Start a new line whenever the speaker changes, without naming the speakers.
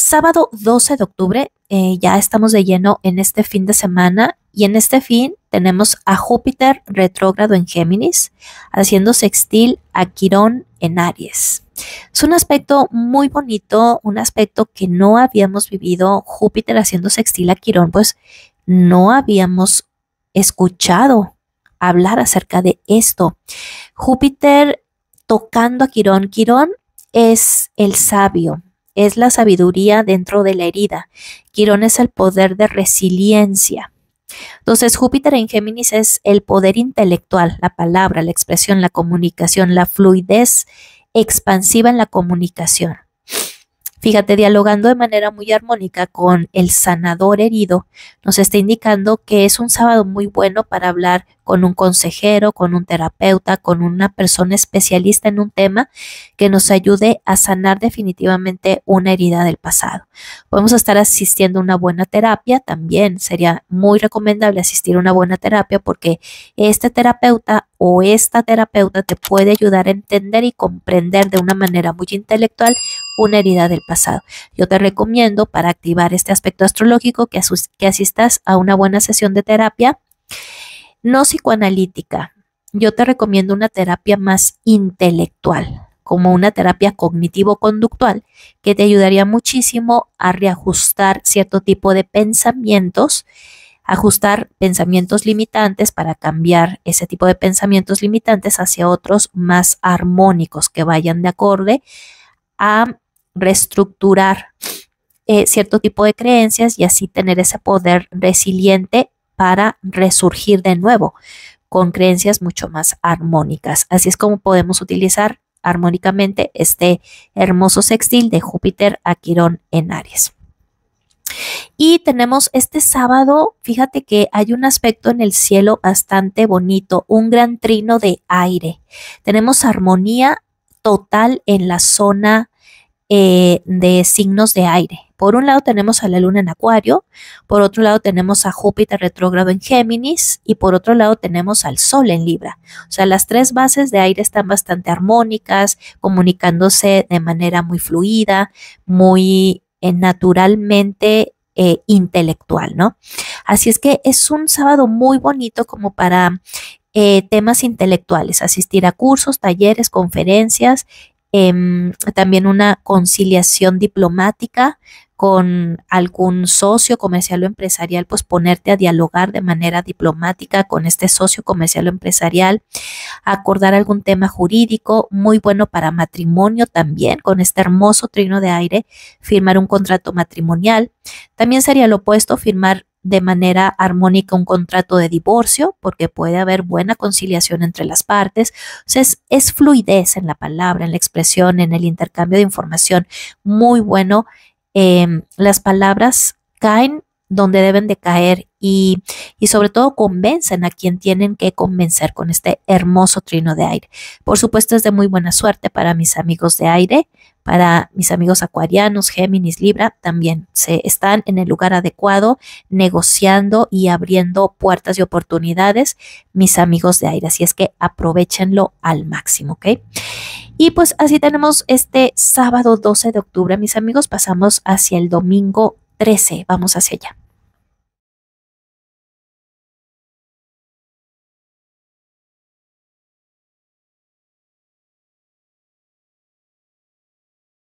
sábado 12 de octubre, eh, ya estamos de lleno en este fin de semana y en este fin tenemos a Júpiter retrógrado en Géminis, haciendo sextil a Quirón en Aries. Es un aspecto muy bonito, un aspecto que no habíamos vivido. Júpiter haciendo sextil a Quirón, pues no habíamos escuchado hablar acerca de esto. Júpiter tocando a Quirón. Quirón es el sabio, es la sabiduría dentro de la herida. Quirón es el poder de resiliencia. Entonces, Júpiter en Géminis es el poder intelectual, la palabra, la expresión, la comunicación, la fluidez expansiva en la comunicación. Fíjate, dialogando de manera muy armónica con el sanador herido, nos está indicando que es un sábado muy bueno para hablar con un consejero, con un terapeuta, con una persona especialista en un tema que nos ayude a sanar definitivamente una herida del pasado. Podemos estar asistiendo a una buena terapia, también sería muy recomendable asistir a una buena terapia porque este terapeuta o esta terapeuta te puede ayudar a entender y comprender de una manera muy intelectual una herida del pasado. Yo te recomiendo para activar este aspecto astrológico que, asistas a una buena sesión de terapia no psicoanalítica. Yo te recomiendo una terapia más intelectual, como una terapia cognitivo-conductual, que te ayudaría muchísimo a reajustar cierto tipo de pensamientos, ajustar pensamientos limitantes para cambiar ese tipo de pensamientos limitantes hacia otros más armónicos que vayan de acorde a reestructurar eh, cierto tipo de creencias y así tener ese poder resiliente para resurgir de nuevo con creencias mucho más armónicas. Así es como podemos utilizar armónicamente este hermoso sextil de Júpiter a Quirón en Aries. Y tenemos este sábado, fíjate que hay un aspecto en el cielo bastante bonito, un gran trino de aire. Tenemos armonía total en la zona eh, de signos de aire. Por un lado tenemos a la luna en Acuario, por otro lado tenemos a Júpiter retrógrado en Géminis y por otro lado tenemos al Sol en Libra. O sea, las tres bases de aire están bastante armónicas, comunicándose de manera muy fluida, muy eh, naturalmente eh, intelectual, ¿no? Así es que es un sábado muy bonito como para temas intelectuales, asistir a cursos, talleres, conferencias Em, también una conciliación diplomática con algún socio comercial o empresarial, pues ponerte a dialogar de manera diplomática con este socio comercial o empresarial, acordar algún tema jurídico, muy bueno para matrimonio también, con este hermoso trino de aire, firmar un contrato matrimonial. También sería lo opuesto, firmar de manera armónica un contrato de divorcio, porque puede haber buena conciliación entre las partes. O es, fluidez en la palabra, en la expresión, en el intercambio de información. Muy bueno. Em, las palabras caen donde deben de caer y, y sobre todo convencen a quien tienen que convencer con este hermoso trino de aire. Por supuesto es de muy buena suerte para mis amigos de aire, para mis amigos acuarianos, Géminis, Libra, también se están en el lugar adecuado negociando y abriendo puertas y oportunidades mis amigos de aire. Así es que aprovechenlo al máximo, ¿ok? Y pues así tenemos este sábado 12 de octubre, mis amigos, pasamos hacia el domingo 13, vamos hacia allá.